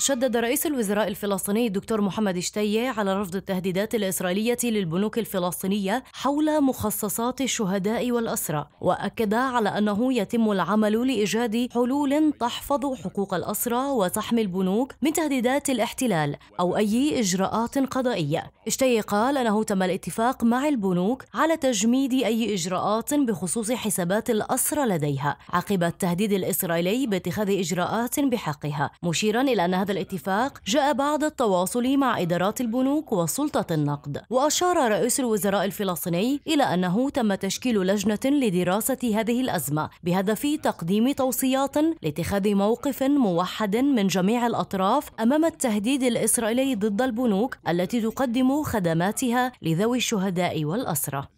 شدد رئيس الوزراء الفلسطيني الدكتور محمد شتية على رفض التهديدات الإسرائيلية للبنوك الفلسطينية حول مخصصات الشهداء والأسرى وأكد على أنه يتم العمل لإيجاد حلول تحفظ حقوق الأسرى وتحمي البنوك من تهديدات الاحتلال أو أي إجراءات قضائية شتية قال أنه تم الاتفاق مع البنوك على تجميد أي إجراءات بخصوص حسابات الأسرى لديها عقب التهديد الإسرائيلي باتخاذ إجراءات بحقها مشيرا إلى أن هذا هذا الاتفاق جاء بعد التواصل مع إدارات البنوك وسلطة النقد وأشار رئيس الوزراء الفلسطيني إلى أنه تم تشكيل لجنة لدراسة هذه الأزمة بهدف تقديم توصيات لاتخاذ موقف موحد من جميع الأطراف أمام التهديد الإسرائيلي ضد البنوك التي تقدم خدماتها لذوي الشهداء والأسرة